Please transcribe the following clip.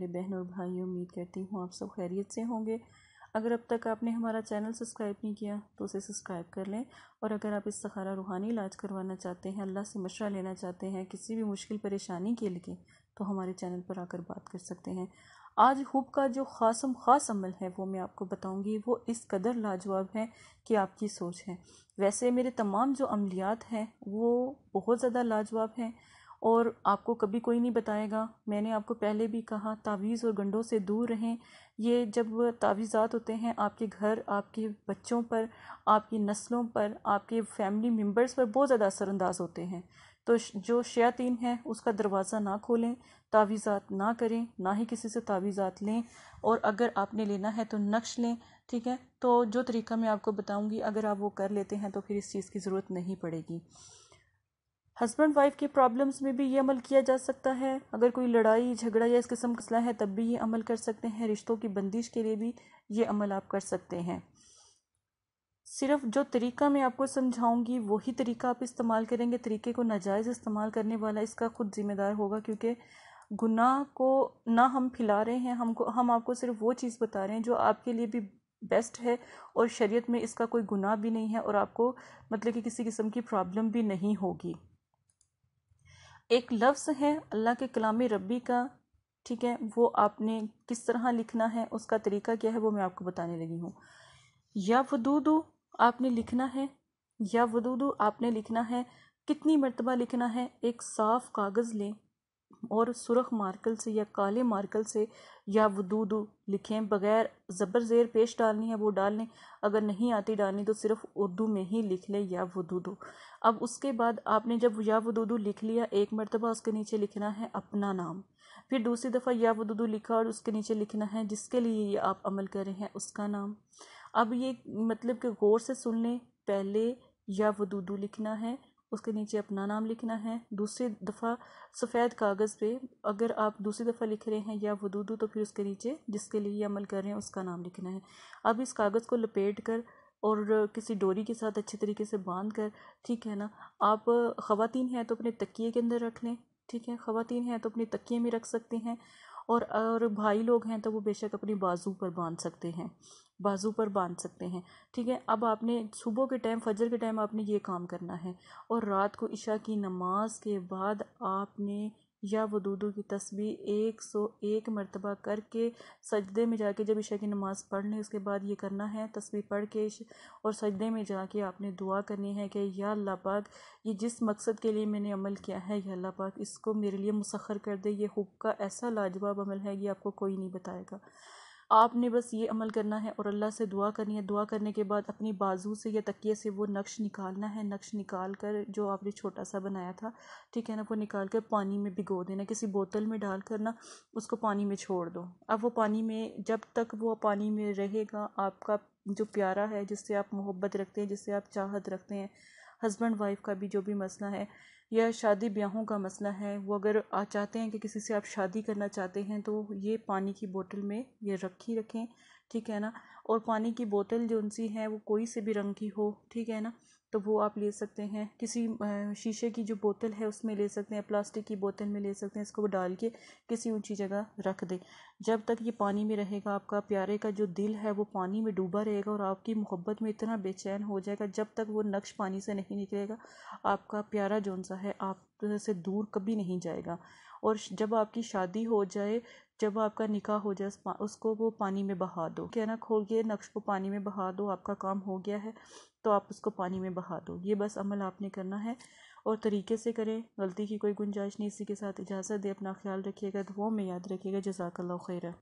मेरे बहन और भाई उम्मीद करती हूँ आप सब खैरियत से होंगे अगर अब तक आपने हमारा चैनल सब्सक्राइब नहीं किया तो उसे सब्सक्राइब कर लें और अगर आप इस सहारा रूहानी इलाज करवाना चाहते हैं अल्लाह से मशा लेना चाहते हैं किसी भी मुश्किल परेशानी के लिए तो हमारे चैनल पर आकर बात कर सकते हैं आज हुब का जो खासम खास अमल है वो मैं आपको बताऊंगी वो इस कदर लाजवाब है कि आपकी सोच है वैसे मेरे तमाम जो अमलियात हैं वो बहुत ज़्यादा लाजवाब हैं और आपको कभी कोई नहीं बताएगा मैंने आपको पहले भी कहा तावीज़ और गंडों से दूर रहें ये जब तावीज़ात होते हैं आपके घर आपके बच्चों पर आपकी नस्लों पर आपके फैमिली मेम्बर्स पर बहुत ज़्यादा असरानंदाज होते हैं तो जो शयातीन है उसका दरवाज़ा ना खोलें तावीज़ात ना करें ना ही किसी से तावीज़ात लें और अगर आपने लेना है तो नक्श लें ठीक है तो जो तरीका मैं आपको बताऊंगी अगर आप वो कर लेते हैं तो फिर इस चीज़ की ज़रूरत नहीं पड़ेगी हस्बैंड वाइफ के प्रॉब्लम्स में भी ये अमल किया जा सकता है अगर कोई लड़ाई झगड़ा या इस किस्म का मसला है तब भी ये अमल कर सकते हैं रिश्तों की बंदिश के लिए भी ये अमल आप कर सकते हैं सिर्फ जो तरीका मैं आपको समझाऊंगी वही तरीका आप इस्तेमाल करेंगे तरीके को नाजायज़ इस्तेमाल करने वाला इसका खुद ज़िम्मेदार होगा क्योंकि गुनाह को ना हम फैला रहे हैं हमको हम आपको सिर्फ वो चीज़ बता रहे हैं जो आपके लिए भी बेस्ट है और शरीयत में इसका कोई गुनाह भी नहीं है और आपको मतलब कि किसी किस्म की प्रॉब्लम भी नहीं होगी एक लफ्ज़ है अल्लाह के कलाम रबी का ठीक है वो आपने किस तरह लिखना है उसका तरीका क्या है वो मैं आपको बताने लगी हूँ या वदूदू आपने लिखना है या वदूदू आपने लिखना है कितनी मरतबा लिखना है एक साफ़ कागज़ लें और सुरख मार्कल से या काले मार्कल से या वदूद लिखें बगैर ज़बर ज़ेर पेश डालनी है वो डाल लें अगर नहीं आती डालनी तो सिर्फ उर्दू में ही लिख लें या वदूद अब उसके बाद आपने जब या वदूद लिख लिया एक मरतबा उसके नीचे लिखना है अपना नाम फिर दूसरी दफ़ा या वदूद लिखा और उसके नीचे लिखना है जिसके लिए ये आप अमल कर रहे हैं उसका नाम अब ये मतलब कि गौर से सुन लें पहले या वदूद लिखना है उसके नीचे अपना नाम लिखना है दूसरी दफ़ा सफ़ेद कागज़ पे अगर आप दूसरी दफ़ा लिख रहे हैं या वदूदू तो फिर उसके नीचे जिसके लिए अमल कर रहे हैं उसका नाम लिखना है अब इस कागज़ को लपेट कर और किसी डोरी के साथ अच्छे तरीके से बांध कर ठीक है ना आप ख़वातीन हैं तो अपने तकिए के अंदर रख लें ठीक है ख़वातीन हैं तो अपने तकिए में रख सकते हैं और और भाई लोग हैं तो वो बेशक अपनी बाजू पर बांध सकते हैं बाजू पर बांध सकते हैं ठीक है अब आपने सुबह के टाइम फजर के टाइम आपने ये काम करना है और रात को इशा की नमाज के बाद आपने या वदूदू की तस्वीर एक सौ एक मरतबा करके सजदे में जाके जब इशा की नमाज़ पढ़ लें उसके बाद ये करना है तस्वीर पढ़ के और सजदे में जाके आपने दुआ करनी है कि या अल्लाह पाक ये जिस मकसद के लिए मैंने अमल किया है या अल्लाह पाक इसको मेरे लिए मुसखर कर दे ये हुक्का का ऐसा लाजवाब अमल है कि आपको कोई नहीं बताएगा आपने बस ये अमल करना है और अल्लाह से दुआ करनी है दुआ करने के बाद अपनी बाजू से या तकिए से वो नक्श निकालना है नक्श निकाल कर जो आपने छोटा सा बनाया था ठीक है ना वो निकाल कर पानी में भिगो देना किसी बोतल में डाल कर ना उसको पानी में छोड़ दो अब वो पानी में जब तक वो पानी में रहेगा आपका जो प्यारा है जिससे आप मोहब्बत रखते हैं जिससे आप चाहत रखते हैं हस्बैंड वाइफ का भी जो भी मसला है यह शादी ब्याहों का मसला है वो अगर चाहते हैं कि किसी से आप शादी करना चाहते हैं तो ये पानी की बोतल में ये रखी रखें ठीक है ना और पानी की बोतल जो सी है वो कोई से भी रंग की हो ठीक है ना तो वो आप ले सकते हैं किसी शीशे की जो बोतल है उसमें ले सकते हैं प्लास्टिक की बोतल में ले सकते हैं इसको डाल के किसी ऊंची जगह रख दें जब तक ये पानी में रहेगा आपका प्यारे का जो दिल है वो पानी में डूबा रहेगा और आपकी मोहब्बत में इतना बेचैन हो जाएगा जब तक वो नक्श पानी से नहीं निकलेगा आपका प्यारा जौन सा है आप से दूर कभी नहीं जाएगा और जब आपकी शादी हो जाए जब आपका निकाह हो जाए उसको वो पानी में बहा दो कहना गए नक्श को पानी में बहा दो आपका काम हो गया है तो आप उसको पानी में बहा दो ये बस अमल आपने करना है और तरीके से करें गलती की कोई गुंजाइश नहीं इसी के साथ इजाज़त दें अपना ख्याल रखिएगा दुआओं में याद रखिएगा जजाकल्ला खैर